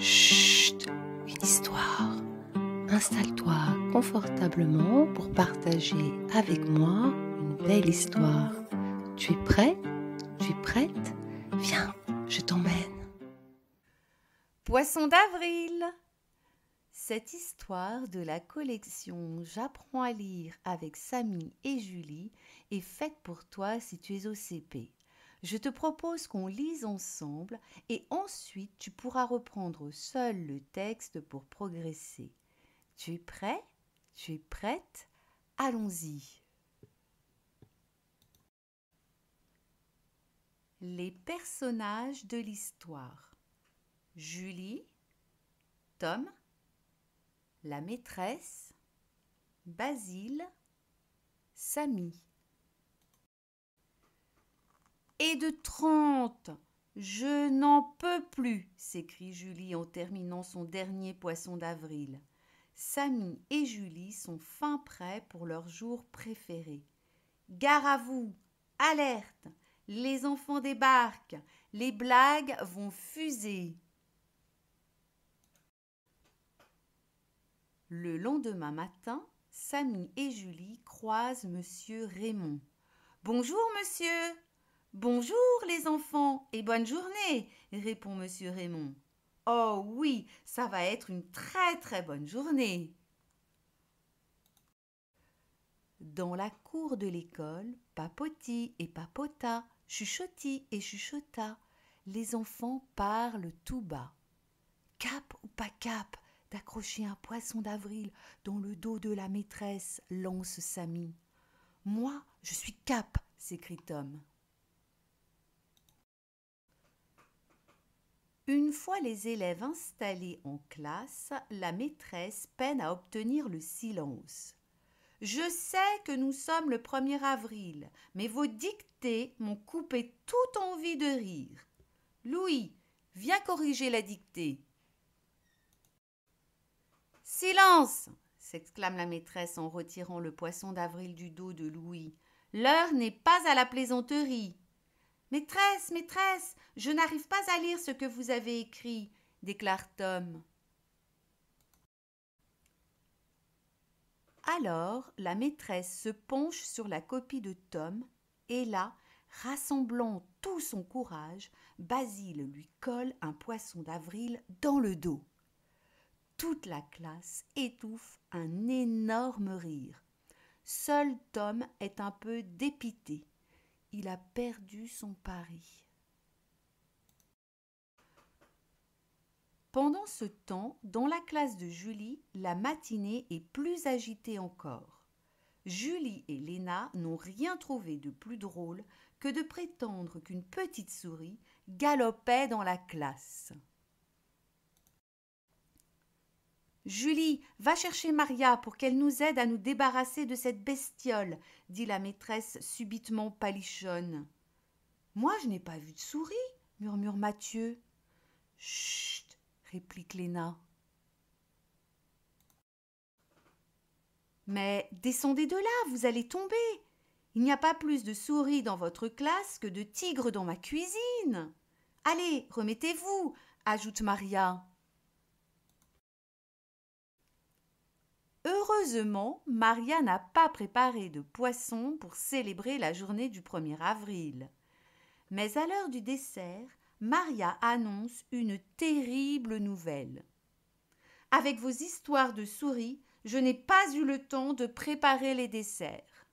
Chut, une histoire. Installe-toi confortablement pour partager avec moi une belle histoire. Tu es prêt Tu es prête Viens, je t'emmène. Poisson d'avril Cette histoire de la collection J'apprends à lire avec Samy et Julie est faite pour toi si tu es au CP. Je te propose qu'on lise ensemble et ensuite tu pourras reprendre seul le texte pour progresser. Tu es prêt Tu es prête Allons-y. Les personnages de l'histoire. Julie, Tom, la maîtresse, Basile, Samy et de trente. Je n'en peux plus, s'écrie Julie en terminant son dernier poisson d'avril. Samy et Julie sont fin prêts pour leur jour préféré. Gare à vous, alerte, les enfants débarquent, les blagues vont fuser. Le lendemain matin, Samy et Julie croisent monsieur Raymond. Bonjour, monsieur, Bonjour les enfants et bonne journée, répond monsieur Raymond. Oh oui, ça va être une très très bonne journée. Dans la cour de l'école, Papoti et Papota, Chuchoti et Chuchota, les enfants parlent tout bas. Cap ou pas cap d'accrocher un poisson d'avril dans le dos de la maîtresse, lance Samy. Moi, je suis cap, s'écrie Tom. Une fois les élèves installés en classe, la maîtresse peine à obtenir le silence. Je sais que nous sommes le 1er avril, mais vos dictées m'ont coupé toute envie de rire. Louis, viens corriger la dictée. Silence s'exclame la maîtresse en retirant le poisson d'avril du dos de Louis. L'heure n'est pas à la plaisanterie. Maîtresse, maîtresse, je n'arrive pas à lire ce que vous avez écrit, déclare Tom. Alors la maîtresse se penche sur la copie de Tom, et là, rassemblant tout son courage, Basile lui colle un poisson d'avril dans le dos. Toute la classe étouffe un énorme rire. Seul Tom est un peu dépité il a perdu son pari. Pendant ce temps, dans la classe de Julie, la matinée est plus agitée encore. Julie et Léna n'ont rien trouvé de plus drôle que de prétendre qu'une petite souris galopait dans la classe. Julie, va chercher Maria pour qu'elle nous aide à nous débarrasser de cette bestiole, dit la maîtresse subitement palichonne. Moi, je n'ai pas vu de souris, murmure Mathieu. Chut, réplique Léna. Mais descendez de là, vous allez tomber. Il n'y a pas plus de souris dans votre classe que de tigres dans ma cuisine. Allez, remettez-vous, ajoute Maria. Heureusement, Maria n'a pas préparé de poisson pour célébrer la journée du 1er avril. Mais à l'heure du dessert, Maria annonce une terrible nouvelle. Avec vos histoires de souris, je n'ai pas eu le temps de préparer les desserts.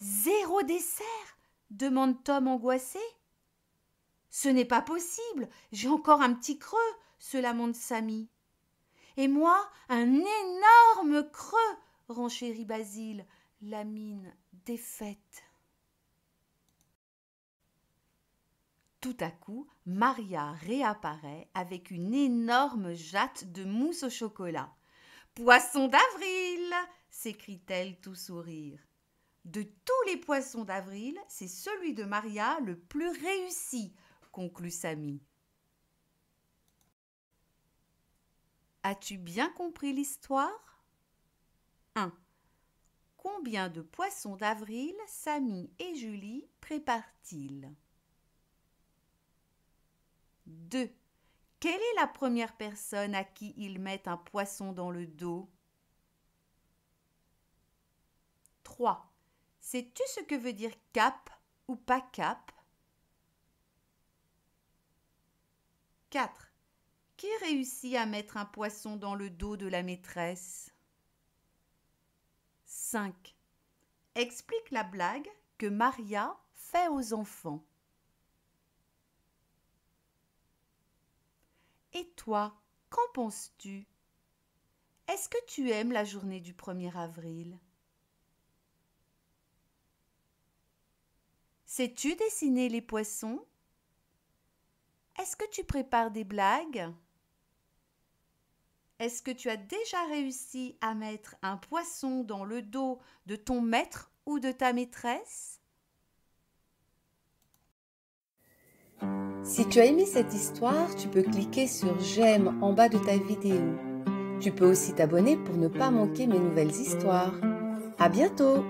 Zéro dessert demande Tom angoissé. Ce n'est pas possible, j'ai encore un petit creux, se lamente Samy. Et moi, un énorme creux, renchérit Basile, la mine défaite. Tout à coup, Maria réapparaît avec une énorme jatte de mousse au chocolat. Poisson d'avril s'écrie-t-elle tout sourire. De tous les poissons d'avril, c'est celui de Maria le plus réussi, conclut Samy. As-tu bien compris l'histoire 1. Combien de poissons d'avril Samy et Julie préparent-ils 2. Quelle est la première personne à qui ils mettent un poisson dans le dos 3. Sais-tu ce que veut dire cap ou pas cap 4. Qui réussit à mettre un poisson dans le dos de la maîtresse 5. Explique la blague que Maria fait aux enfants. Et toi, qu'en penses-tu Est-ce que tu aimes la journée du 1er avril Sais-tu dessiner les poissons Est-ce que tu prépares des blagues est-ce que tu as déjà réussi à mettre un poisson dans le dos de ton maître ou de ta maîtresse Si tu as aimé cette histoire, tu peux cliquer sur j'aime en bas de ta vidéo. Tu peux aussi t'abonner pour ne pas manquer mes nouvelles histoires. À bientôt!